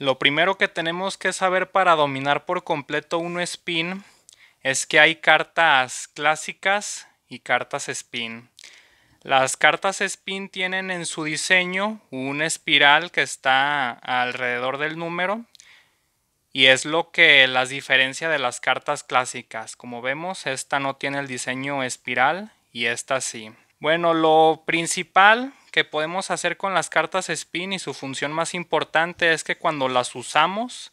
Lo primero que tenemos que saber para dominar por completo un spin es que hay cartas clásicas y cartas spin. Las cartas spin tienen en su diseño una espiral que está alrededor del número y es lo que las diferencia de las cartas clásicas. Como vemos, esta no tiene el diseño espiral y esta sí. Bueno, lo principal que podemos hacer con las cartas spin y su función más importante es que cuando las usamos,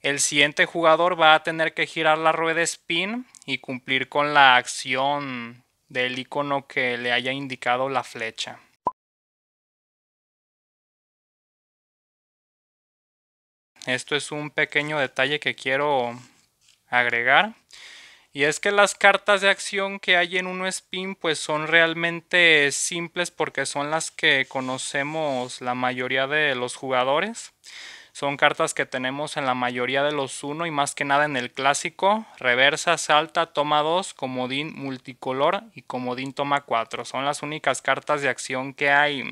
el siguiente jugador va a tener que girar la rueda spin y cumplir con la acción del icono que le haya indicado la flecha. Esto es un pequeño detalle que quiero agregar. Y es que las cartas de acción que hay en uno spin pues son realmente simples porque son las que conocemos la mayoría de los jugadores. Son cartas que tenemos en la mayoría de los uno y más que nada en el clásico. Reversa, salta, toma dos, comodín multicolor y comodín toma cuatro. Son las únicas cartas de acción que hay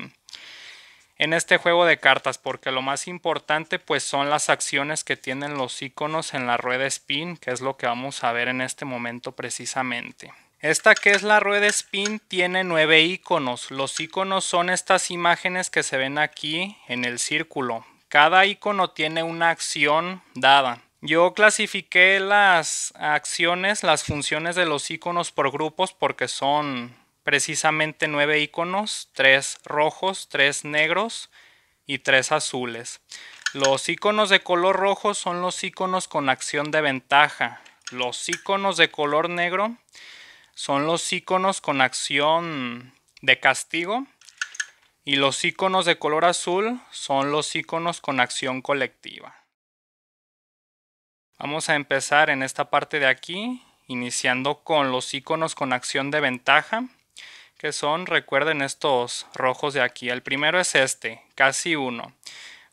en este juego de cartas porque lo más importante pues son las acciones que tienen los iconos en la rueda spin que es lo que vamos a ver en este momento precisamente. Esta que es la rueda spin tiene nueve iconos. Los iconos son estas imágenes que se ven aquí en el círculo. Cada icono tiene una acción dada. Yo clasifiqué las acciones, las funciones de los iconos por grupos porque son precisamente nueve iconos, tres rojos, tres negros y tres azules. Los iconos de color rojo son los iconos con acción de ventaja. Los iconos de color negro son los iconos con acción de castigo. Y los iconos de color azul son los iconos con acción colectiva. Vamos a empezar en esta parte de aquí, iniciando con los iconos con acción de ventaja que son, recuerden estos rojos de aquí. El primero es este, casi uno.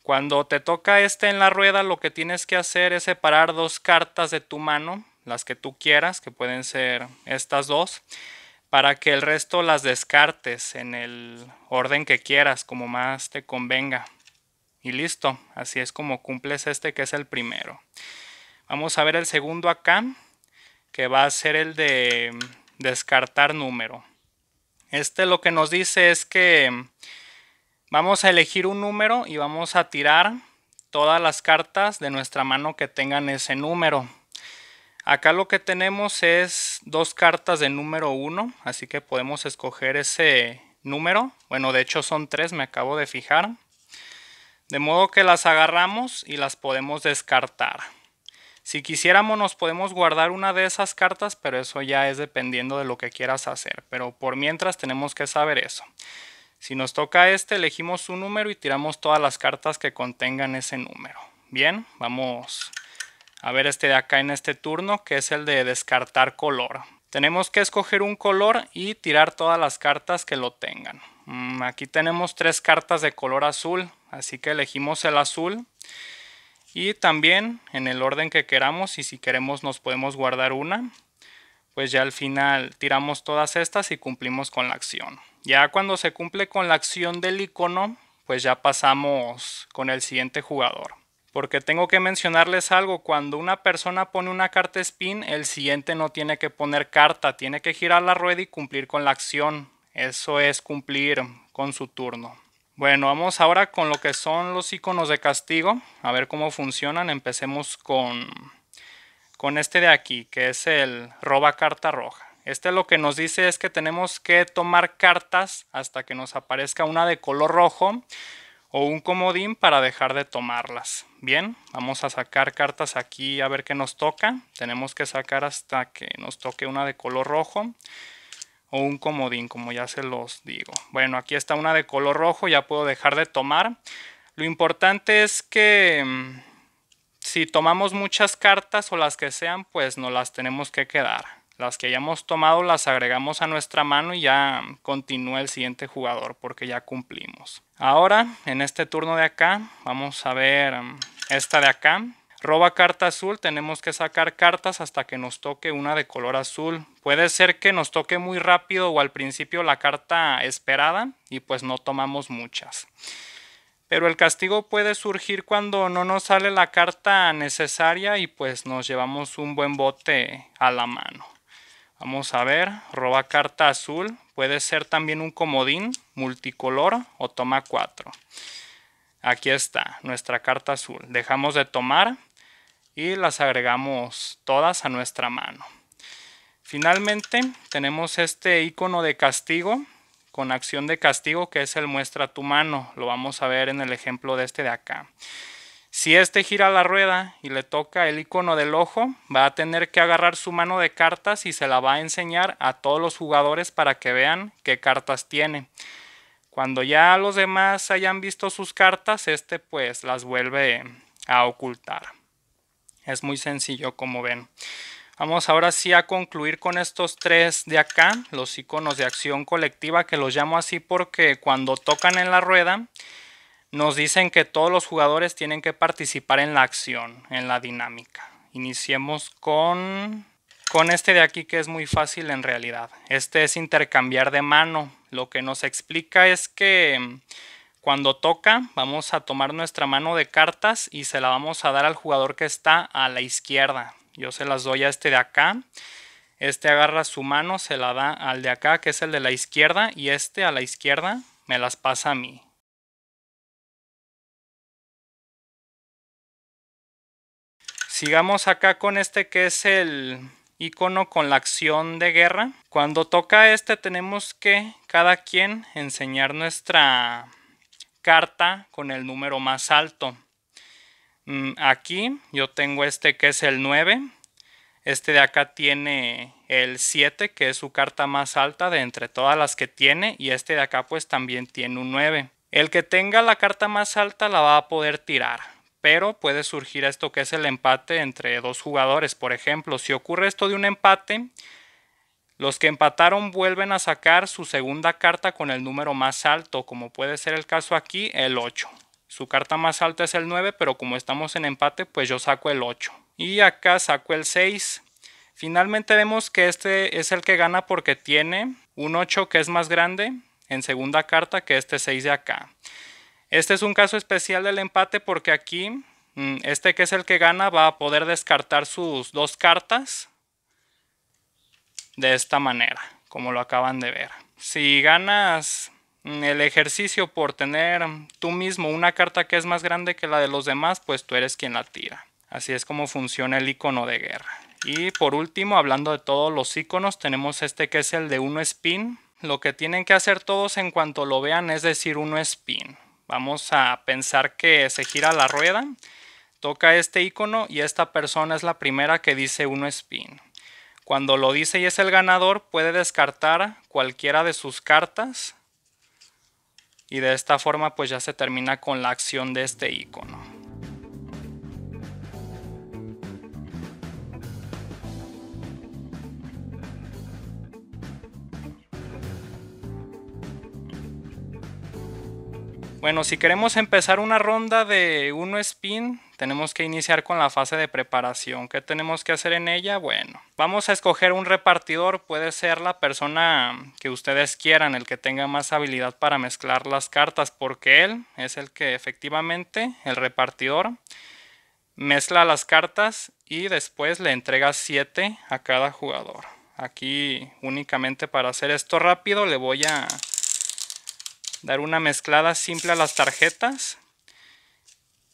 Cuando te toca este en la rueda, lo que tienes que hacer es separar dos cartas de tu mano, las que tú quieras, que pueden ser estas dos, para que el resto las descartes en el orden que quieras, como más te convenga. Y listo, así es como cumples este que es el primero. Vamos a ver el segundo acá, que va a ser el de descartar número. Este lo que nos dice es que vamos a elegir un número y vamos a tirar todas las cartas de nuestra mano que tengan ese número. Acá lo que tenemos es dos cartas de número 1, así que podemos escoger ese número. Bueno, de hecho son tres, me acabo de fijar. De modo que las agarramos y las podemos descartar. Si quisiéramos nos podemos guardar una de esas cartas, pero eso ya es dependiendo de lo que quieras hacer. Pero por mientras tenemos que saber eso. Si nos toca este, elegimos un número y tiramos todas las cartas que contengan ese número. Bien, vamos a ver este de acá en este turno, que es el de descartar color. Tenemos que escoger un color y tirar todas las cartas que lo tengan. Mm, aquí tenemos tres cartas de color azul, así que elegimos el azul. Y también en el orden que queramos y si queremos nos podemos guardar una. Pues ya al final tiramos todas estas y cumplimos con la acción. Ya cuando se cumple con la acción del icono, pues ya pasamos con el siguiente jugador. Porque tengo que mencionarles algo, cuando una persona pone una carta spin, el siguiente no tiene que poner carta, tiene que girar la rueda y cumplir con la acción. Eso es cumplir con su turno. Bueno, vamos ahora con lo que son los iconos de castigo. A ver cómo funcionan. Empecemos con, con este de aquí, que es el roba carta roja. Este lo que nos dice es que tenemos que tomar cartas hasta que nos aparezca una de color rojo o un comodín para dejar de tomarlas. Bien, vamos a sacar cartas aquí a ver qué nos toca. Tenemos que sacar hasta que nos toque una de color rojo o un comodín, como ya se los digo. Bueno, aquí está una de color rojo, ya puedo dejar de tomar. Lo importante es que mm, si tomamos muchas cartas o las que sean, pues nos las tenemos que quedar. Las que hayamos tomado las agregamos a nuestra mano y ya continúa el siguiente jugador porque ya cumplimos. Ahora, en este turno de acá, vamos a ver mm, esta de acá. Roba carta azul, tenemos que sacar cartas hasta que nos toque una de color azul. Puede ser que nos toque muy rápido o al principio la carta esperada y pues no tomamos muchas. Pero el castigo puede surgir cuando no nos sale la carta necesaria y pues nos llevamos un buen bote a la mano. Vamos a ver, roba carta azul, puede ser también un comodín multicolor o toma cuatro. Aquí está nuestra carta azul. Dejamos de tomar y las agregamos todas a nuestra mano. Finalmente tenemos este icono de castigo con acción de castigo que es el muestra tu mano. Lo vamos a ver en el ejemplo de este de acá. Si este gira la rueda y le toca el icono del ojo, va a tener que agarrar su mano de cartas y se la va a enseñar a todos los jugadores para que vean qué cartas tiene. Cuando ya los demás hayan visto sus cartas, este pues las vuelve a ocultar. Es muy sencillo como ven. Vamos ahora sí a concluir con estos tres de acá, los iconos de acción colectiva, que los llamo así porque cuando tocan en la rueda, nos dicen que todos los jugadores tienen que participar en la acción, en la dinámica. Iniciemos con, con este de aquí que es muy fácil en realidad. Este es intercambiar de mano. Lo que nos explica es que cuando toca, vamos a tomar nuestra mano de cartas y se la vamos a dar al jugador que está a la izquierda. Yo se las doy a este de acá. Este agarra su mano, se la da al de acá, que es el de la izquierda, y este a la izquierda me las pasa a mí. Sigamos acá con este que es el icono con la acción de guerra. Cuando toca este tenemos que cada quien enseñar nuestra carta con el número más alto. Mm, aquí yo tengo este que es el 9. Este de acá tiene el 7, que es su carta más alta de entre todas las que tiene. Y este de acá pues también tiene un 9. El que tenga la carta más alta la va a poder tirar. Pero puede surgir esto que es el empate entre dos jugadores. Por ejemplo, si ocurre esto de un empate, los que empataron vuelven a sacar su segunda carta con el número más alto, como puede ser el caso aquí, el 8. Su carta más alta es el 9, pero como estamos en empate, pues yo saco el 8. Y acá saco el 6. Finalmente vemos que este es el que gana porque tiene un 8 que es más grande en segunda carta que este 6 de acá. Este es un caso especial del empate porque aquí mm, este que es el que gana va a poder descartar sus dos cartas de esta manera, como lo acaban de ver. Si ganas el ejercicio por tener tú mismo una carta que es más grande que la de los demás, pues tú eres quien la tira. Así es como funciona el icono de guerra. Y por último, hablando de todos los iconos, tenemos este que es el de uno spin. Lo que tienen que hacer todos en cuanto lo vean es decir uno spin. Vamos a pensar que se gira la rueda, toca este icono y esta persona es la primera que dice uno spin. Cuando lo dice y es el ganador, puede descartar cualquiera de sus cartas. Y de esta forma pues ya se termina con la acción de este icono. Bueno, si queremos empezar una ronda de uno spin, tenemos que iniciar con la fase de preparación. ¿Qué tenemos que hacer en ella? Bueno, vamos a escoger un repartidor, puede ser la persona que ustedes quieran, el que tenga más habilidad para mezclar las cartas, porque él es el que efectivamente, el repartidor, mezcla las cartas y después le entrega 7 a cada jugador. Aquí únicamente para hacer esto rápido le voy a dar una mezclada simple a las tarjetas.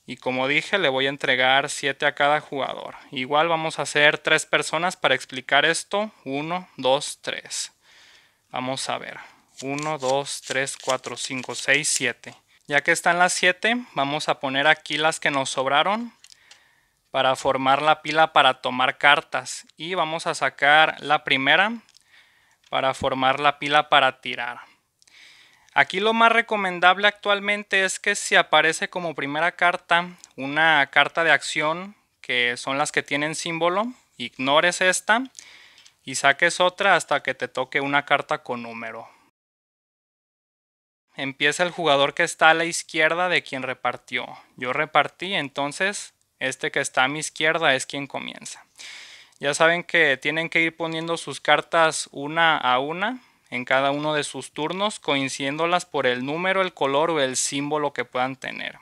Y como dije, le voy a entregar 7 a cada jugador. Igual vamos a hacer 3 personas para explicar esto. 1, 2, 3. Vamos a ver. 1, 2, 3, 4, 5, 6, 7. Ya que están las 7, vamos a poner aquí las que nos sobraron para formar la pila para tomar cartas. Y vamos a sacar la primera para formar la pila para tirar. Aquí lo más recomendable actualmente es que si aparece como primera carta una carta de acción, que son las que tienen símbolo, ignores esta y saques otra hasta que te toque una carta con número. Empieza el jugador que está a la izquierda de quien repartió. Yo repartí, entonces este que está a mi izquierda es quien comienza. Ya saben que tienen que ir poniendo sus cartas una a una en cada uno de sus turnos, coincidiéndolas por el número, el color o el símbolo que puedan tener.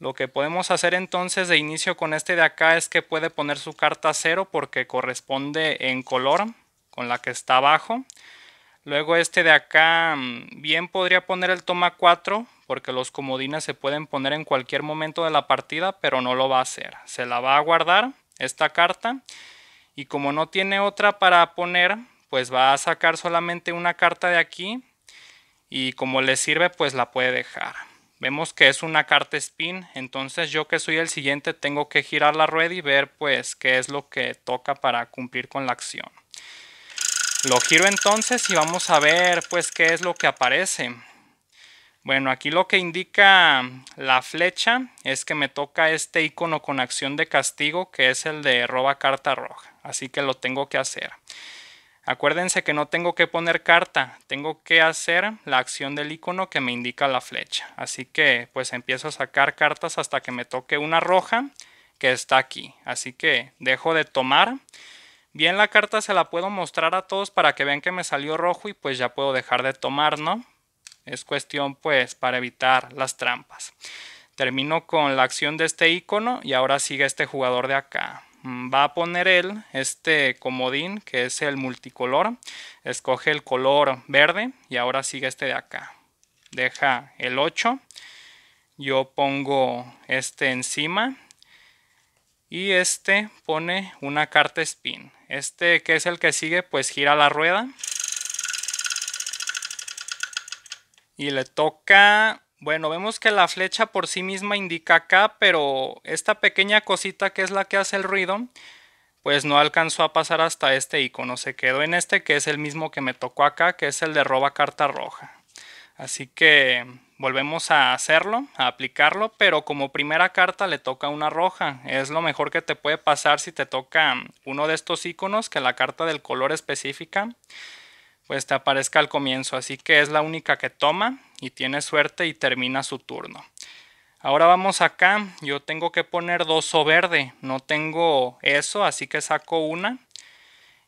Lo que podemos hacer entonces de inicio con este de acá es que puede poner su carta 0 porque corresponde en color con la que está abajo. Luego este de acá mm, bien podría poner el toma 4 porque los comodines se pueden poner en cualquier momento de la partida pero no lo va a hacer. Se la va a guardar esta carta y como no tiene otra para poner pues va a sacar solamente una carta de aquí y como le sirve pues la puede dejar. Vemos que es una carta spin, entonces yo que soy el siguiente tengo que girar la rueda y ver pues qué es lo que toca para cumplir con la acción. Lo giro entonces y vamos a ver pues qué es lo que aparece. Bueno, aquí lo que indica la flecha es que me toca este icono con acción de castigo que es el de roba carta roja, así que lo tengo que hacer. Acuérdense que no tengo que poner carta, tengo que hacer la acción del icono que me indica la flecha. Así que pues empiezo a sacar cartas hasta que me toque una roja que está aquí. Así que dejo de tomar. Bien la carta se la puedo mostrar a todos para que vean que me salió rojo y pues ya puedo dejar de tomar, ¿no? Es cuestión pues para evitar las trampas. Termino con la acción de este icono y ahora sigue este jugador de acá. Mm, va a poner él este comodín que es el multicolor. Escoge el color verde y ahora sigue este de acá. Deja el 8. Yo pongo este encima. Y este pone una carta spin. Este que es el que sigue pues gira la rueda. Y le toca bueno, vemos que la flecha por sí misma indica acá, pero esta pequeña cosita que es la que hace el ruido, pues no alcanzó a pasar hasta este icono. Se quedó en este que es el mismo que me tocó acá, que es el de roba carta roja. Así que volvemos a hacerlo, a aplicarlo, pero como primera carta le toca una roja. Es lo mejor que te puede pasar si te toca uno de estos iconos, que la carta del color específica pues te aparezca al comienzo, así que es la única que toma y tiene suerte y termina su turno. Ahora vamos acá, yo tengo que poner dos o verde, no tengo eso, así que saco una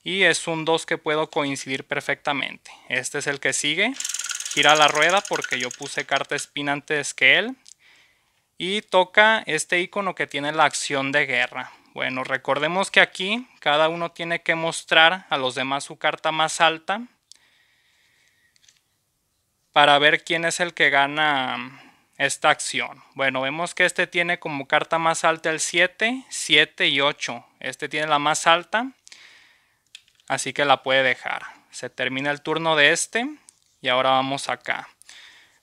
y es un 2 que puedo coincidir perfectamente. Este es el que sigue, gira la rueda porque yo puse carta espina antes que él y toca este icono que tiene la acción de guerra. Bueno, recordemos que aquí cada uno tiene que mostrar a los demás su carta más alta para ver quién es el que gana esta acción. Bueno, vemos que este tiene como carta más alta el 7, 7 y 8. Este tiene la más alta, así que la puede dejar. Se termina el turno de este y ahora vamos acá.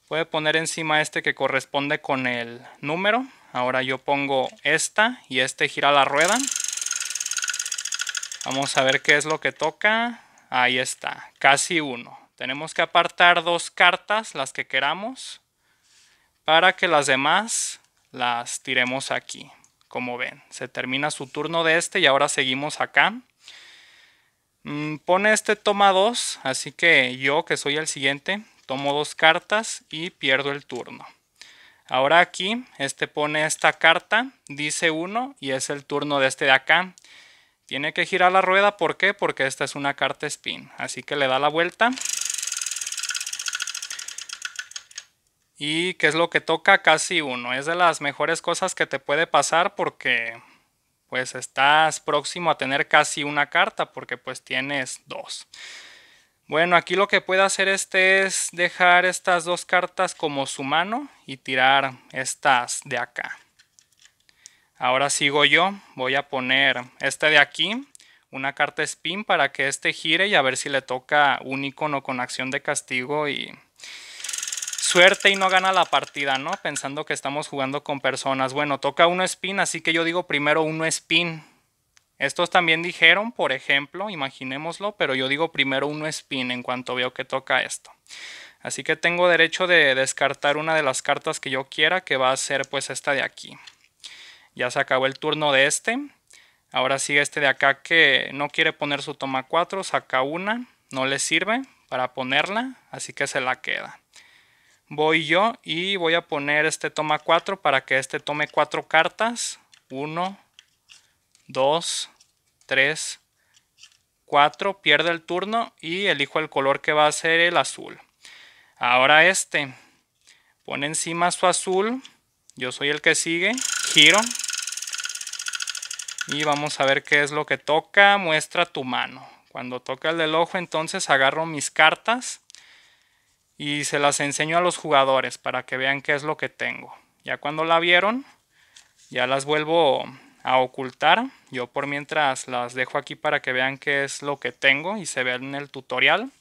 Puede poner encima este que corresponde con el número. Ahora yo pongo esta y este gira la rueda. Vamos a ver qué es lo que toca. Ahí está, casi uno. Tenemos que apartar dos cartas, las que queramos, para que las demás las tiremos aquí. Como ven, se termina su turno de este y ahora seguimos acá. Mm, pone este toma dos, así que yo que soy el siguiente, tomo dos cartas y pierdo el turno. Ahora aquí, este pone esta carta, dice uno y es el turno de este de acá. Tiene que girar la rueda, ¿por qué? Porque esta es una carta spin, así que le da la vuelta ¿Y qué es lo que toca? Casi uno. Es de las mejores cosas que te puede pasar porque pues estás próximo a tener casi una carta porque pues tienes dos. Bueno, aquí lo que puede hacer este es dejar estas dos cartas como su mano y tirar estas de acá. Ahora sigo yo, voy a poner este de aquí, una carta spin para que este gire y a ver si le toca un icono con acción de castigo y suerte y no gana la partida, ¿no? Pensando que estamos jugando con personas. Bueno, toca uno spin, así que yo digo primero uno spin. Estos también dijeron, por ejemplo, imaginémoslo, pero yo digo primero uno spin en cuanto veo que toca esto. Así que tengo derecho de descartar una de las cartas que yo quiera, que va a ser pues esta de aquí. Ya se acabó el turno de este. Ahora sigue este de acá que no quiere poner su toma 4, saca una, no le sirve para ponerla, así que se la queda voy yo y voy a poner este toma 4 para que este tome 4 cartas. 1, 2, 3, 4. Pierde el turno y elijo el color que va a ser el azul. Ahora este. Pone encima su azul. Yo soy el que sigue. Giro. Y vamos a ver qué es lo que toca. Muestra tu mano. Cuando toca el del ojo entonces agarro mis cartas y se las enseño a los jugadores para que vean qué es lo que tengo. Ya cuando la vieron, ya las vuelvo a ocultar. Yo por mientras las dejo aquí para que vean qué es lo que tengo y se vean en el tutorial.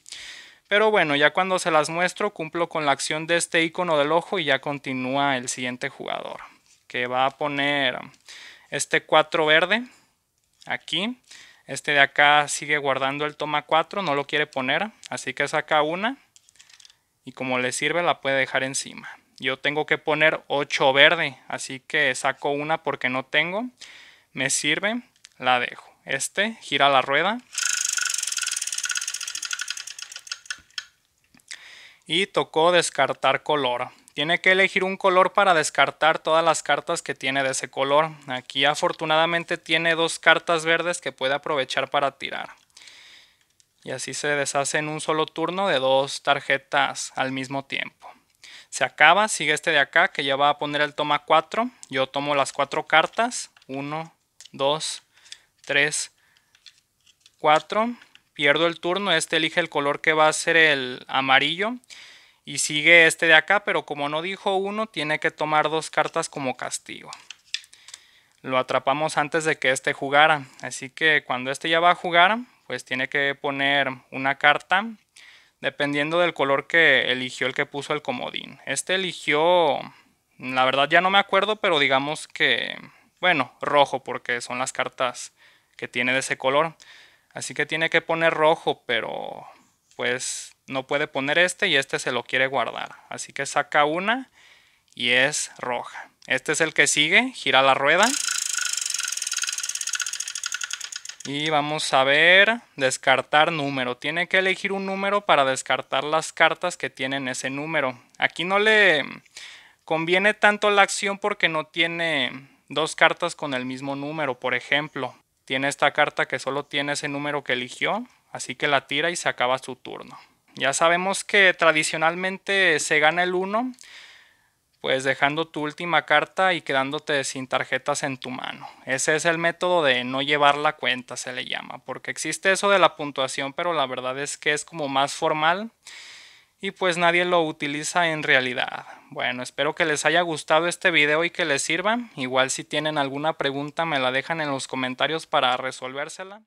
Pero bueno, ya cuando se las muestro cumplo con la acción de este icono del ojo y ya continúa el siguiente jugador. Que va a poner este 4 verde aquí. Este de acá sigue guardando el toma 4, no lo quiere poner, así que saca una y como le sirve la puede dejar encima. Yo tengo que poner 8 verde, así que saco una porque no tengo. Me sirve, la dejo. Este gira la rueda. Y tocó descartar color. Tiene que elegir un color para descartar todas las cartas que tiene de ese color. Aquí afortunadamente tiene dos cartas verdes que puede aprovechar para tirar. Y así se deshace en un solo turno de dos tarjetas al mismo tiempo. Se acaba, sigue este de acá que ya va a poner el toma 4. Yo tomo las cuatro cartas. 1, 2, 3, 4. Pierdo el turno, este elige el color que va a ser el amarillo. Y sigue este de acá, pero como no dijo uno, tiene que tomar dos cartas como castigo lo atrapamos antes de que este jugara. Así que cuando este ya va a jugar, pues tiene que poner una carta dependiendo del color que eligió el que puso el comodín. Este eligió, la verdad ya no me acuerdo, pero digamos que, bueno, rojo porque son las cartas que tiene de ese color. Así que tiene que poner rojo, pero pues no puede poner este y este se lo quiere guardar. Así que saca una y es roja. Este es el que sigue, gira la rueda. Y vamos a ver, descartar número. Tiene que elegir un número para descartar las cartas que tienen ese número. Aquí no le conviene tanto la acción porque no tiene dos cartas con el mismo número, por ejemplo. Tiene esta carta que solo tiene ese número que eligió, así que la tira y se acaba su turno. Ya sabemos que tradicionalmente se gana el 1, pues dejando tu última carta y quedándote sin tarjetas en tu mano. Ese es el método de no llevar la cuenta, se le llama, porque existe eso de la puntuación, pero la verdad es que es como más formal y pues nadie lo utiliza en realidad. Bueno, espero que les haya gustado este video y que les sirva. Igual si tienen alguna pregunta me la dejan en los comentarios para resolvérsela.